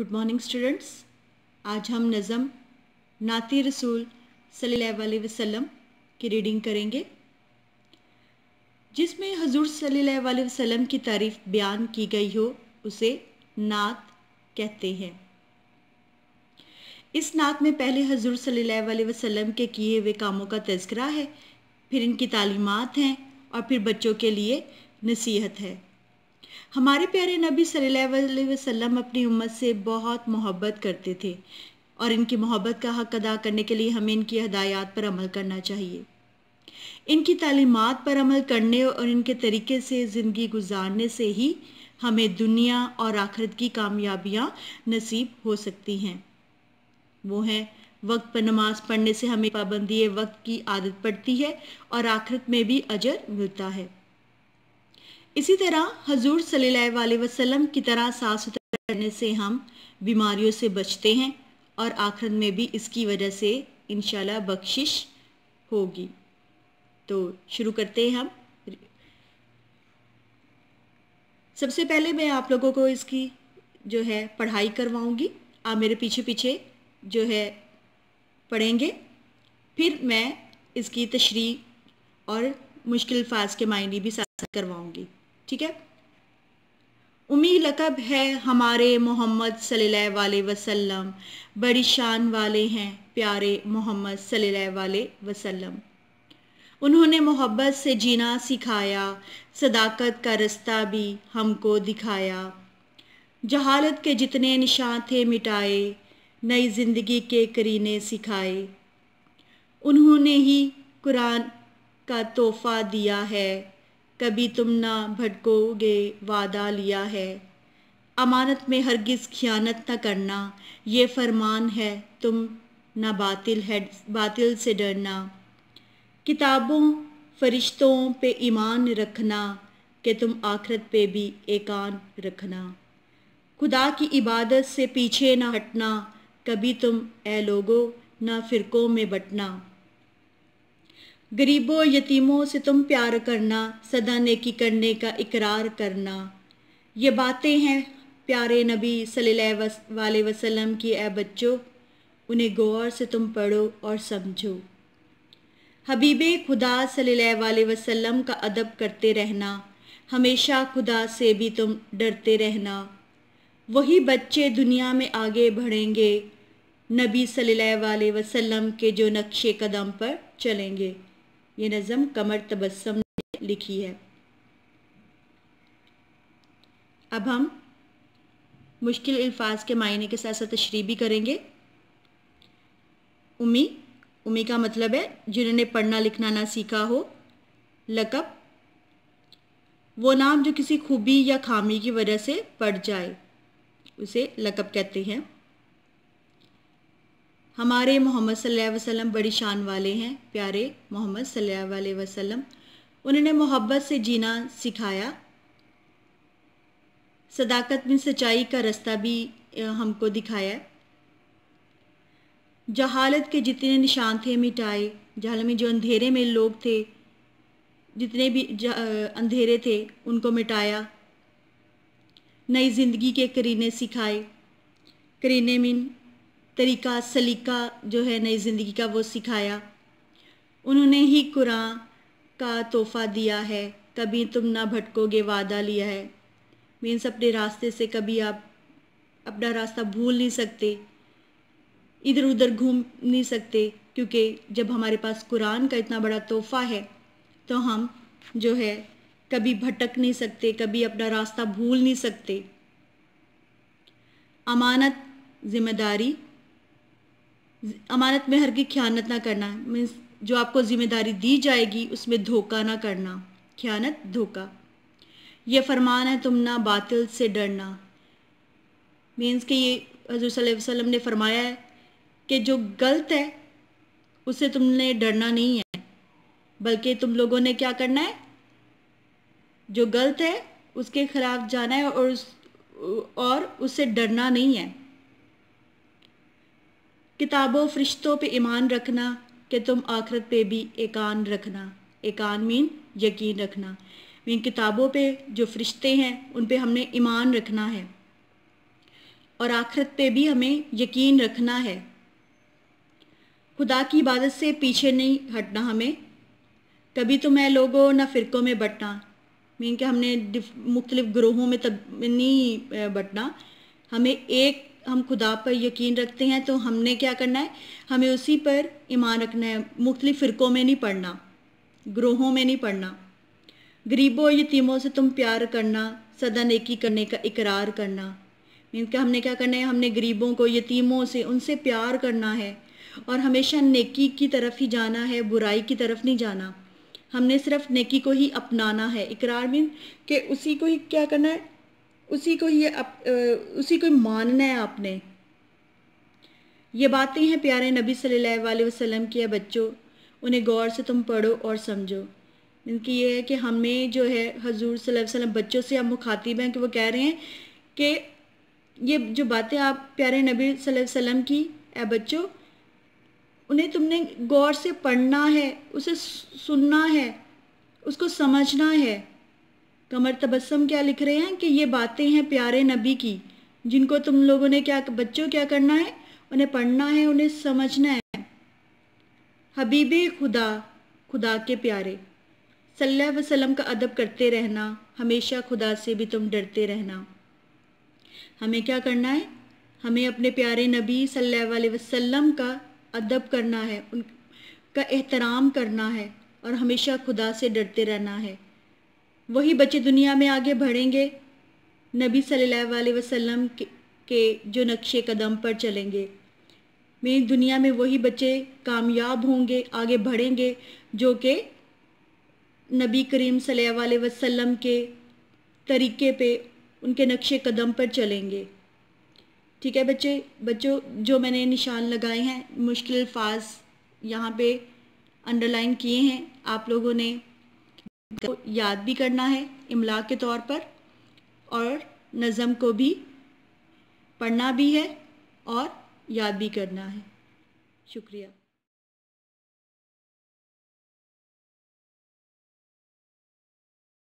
good morning students आज हम नज़म नाती रसूल सल वसलम की रीडिंग करेंगे जिसमें हजूर सल वसम की तारीफ बयान की गई हो उसे नात कहते हैं इस नात में पहले हजूर सल वसम के किए हुए कामों का तस्करा है फिर इनकी तालीमत हैं और फिर बच्चों के लिए नसीहत है हमारे प्यारे नबी सल्लल्लाहु वसल्लम अपनी उम्मत से बहुत मोहब्बत करते थे और इनकी मोहब्बत का हक अदा करने के लिए हमें इनकी हदायत पर अमल करना चाहिए इनकी तालीमत पर अमल करने और इनके तरीके से ज़िंदगी गुजारने से ही हमें दुनिया और आखिरत की कामयाबियाँ नसीब हो सकती हैं वो है वक्त पर नमाज पढ़ने से हमें पाबंदी वक्त की आदत पड़ती है और आखिरत में भी अजर मिलता है इसी तरह हजूर सल वसलम की तरह साफ सुथरा करने से हम बीमारियों से बचते हैं और आखिर में भी इसकी वजह से इनशाला बख्शिश होगी तो शुरू करते हैं हम सबसे पहले मैं आप लोगों को इसकी जो है पढ़ाई करवाऊंगी आप मेरे पीछे पीछे जो है पढ़ेंगे फिर मैं इसकी तशरी और मुश्किल फाज के मायने भी साथ करवाऊंगी ठीक है उमी लकब है हमारे मोहम्मद सल्लल्लाहु वसल्लम बड़ी शान वाले हैं प्यारे मोहम्मद सल्लल्लाहु वसल्लम उन्होंने मोहब्बत से जीना सिखाया सदाकत का रास्ता भी हमको दिखाया जहालत के जितने निशान थे मिटाए नई ज़िंदगी के करीने सिखाए उन्होंने ही कुरान का तोहफ़ा दिया है कभी तुम ना भटकोगे वादा लिया है अमानत में हरगिज़ खियानत न करना ये फरमान है तुम ना बातिल है बातिल से डरना किताबों फरिश्तों पे ईमान रखना कि तुम आखरत पे भी एकान रखना खुदा की इबादत से पीछे ना हटना कभी तुम ए लोगों ना फ़िरकों में बटना गरीबों यतीमों से तुम प्यार करना सदा नेकी करने का इकरार करना ये बातें हैं प्यारे नबी वाल वसलम की ए बच्चों उन्हें गौर से तुम पढ़ो और समझो हबीब खुदा वाल वसलम का अदब करते रहना हमेशा खुदा से भी तुम डरते रहना वही बच्चे दुनिया में आगे बढ़ेंगे नबी सल वाल वसल्लम के जो नक्शे कदम पर चलेंगे ये नज़म कमर तबस्सम ने लिखी है अब हम मुश्किल अल्फाज के मायने के साथ साथ तशरी भी करेंगे उमी उमी का मतलब है जिन्होंने पढ़ना लिखना ना सीखा हो लकब वो नाम जो किसी खूबी या खामी की वजह से पड़ जाए उसे लकब कहते हैं हमारे मोहम्मद सल्लल्लाहु अलैहि वसल्लम बड़ी शान वाले हैं प्यारे मोहम्मद सल्लल्लाहु अलैहि वसल्लम उन्होंने मोहब्बत से जीना सिखाया सदाकत में सच्चाई का रास्ता भी हमको दिखाया जहालत के जितने निशान थे मिटाए जहाल में जो अंधेरे में लोग थे जितने भी अंधेरे थे उनको मिटाया नई ज़िंदगी के करीने सिखाए करीने मीन तरीका सलीका जो है नई ज़िंदगी का वो सिखाया उन्होंने ही कुरान का तोहफ़ा दिया है कभी तुम ना भटकोगे वादा लिया है मीन्स अपने रास्ते से कभी आप अपना रास्ता भूल नहीं सकते इधर उधर घूम नहीं सकते क्योंकि जब हमारे पास कुरान का इतना बड़ा तोहफ़ा है तो हम जो है कभी भटक नहीं सकते कभी अपना रास्ता भूल नहीं सकते अमानत जिम्मेदारी अमानत में हर की ख्यानत ना करना मीन्स जो आपको ज़िम्मेदारी दी जाएगी उसमें धोखा ना करना ख्यानत धोखा यह फरमान है तुम ना बातिल से डरना मीन्स कि ये हजूर वसल्लम ने फरमाया है कि जो गलत है उससे तुमने डरना नहीं है बल्कि तुम लोगों ने क्या करना है जो गलत है उसके ख़िलाफ़ जाना है और उस और उससे डरना नहीं है किताबों फरिश्तों पे ईमान रखना कि तुम आखरत पे भी एकान रखना एकान मीन यकीन रखना मीन किताबों पे जो फरिश्ते हैं उन पे हमने ईमान रखना है और आखरत पे भी हमें यकीन रखना है खुदा की इबादत से पीछे नहीं हटना हमें कभी तो मैं लोगों ना फ़िरकों में बटना मीन कि हमने मुख्तलिफ ग्रोहों में तब नहीं बटना हमें एक हम खुदा पर यकीन रखते हैं तो हमने क्या करना है हमें उसी पर ईमान रखना है मुख्तलि फ़िरक़ों में नहीं पढ़ना ग्रोहों में नहीं पढ़ना गरीबों और यतीमों से तुम प्यार करना सदा नेकी करने का इकरार करना मीन कि हमने क्या करना है हमने गरीबों को यतीमों से उनसे प्यार करना है और हमेशा नेकी की तरफ ही जाना है बुराई की तरफ नहीं जाना हमने सिर्फ नेकी को ही अपनाना है इकरार मीन के उसी को ही क्या करना है उसी को ये अप, उसी को मानना है आपने ये बातें हैं प्यारे नबी सल्लल्लाहु अलैहि वसल्लम की है बच्चों उन्हें गौर से तुम पढ़ो और समझो इनकी ये है कि हमें जो है हजूर वसल्लम बच्चों से हम मुखातिब हैं कि वो कह रहे हैं कि ये जो बातें आप प्यारे नबी वसल्लम की है बच्चों उन्हें तुमने गौर से पढ़ना है उसे सुनना है उसको समझना है कमर तो तबस्सम क्या लिख रहे हैं कि ये बातें हैं प्यारे नबी की जिनको तुम लोगों ने क्या बच्चों क्या करना है उन्हें पढ़ना है उन्हें समझना है हबीब खुदा खुदा के प्यारे सल्लल्लाहु अलैहि वसल्लम का अदब करते रहना हमेशा खुदा से भी तुम डरते रहना हमें क्या करना है हमें अपने प्यारे नबी सल्लल्लाहु अलैहि वसल्लम का अदब करना है उनका एहतराम करना है और हमेशा खुदा से डरते रहना है वही बच्चे दुनिया में आगे बढ़ेंगे नबी सल्लल्लाहु अलैहि वसल्लम के, के जो नक्शे कदम पर चलेंगे मेरी दुनिया में वही बच्चे कामयाब होंगे आगे बढ़ेंगे जो कि नबी करीम सल्लल्लाहु अलैहि वसल्लम के तरीके पे उनके नक्शे कदम पर चलेंगे ठीक है बच्चे बच्चों जो मैंने निशान लगाए हैं मुश्किल अल्फाज यहाँ पे अंडरलाइन किए हैं आप लोगों ने को याद भी करना है इमला के तौर पर और नज़म को भी पढ़ना भी है और याद भी करना है शुक्रिया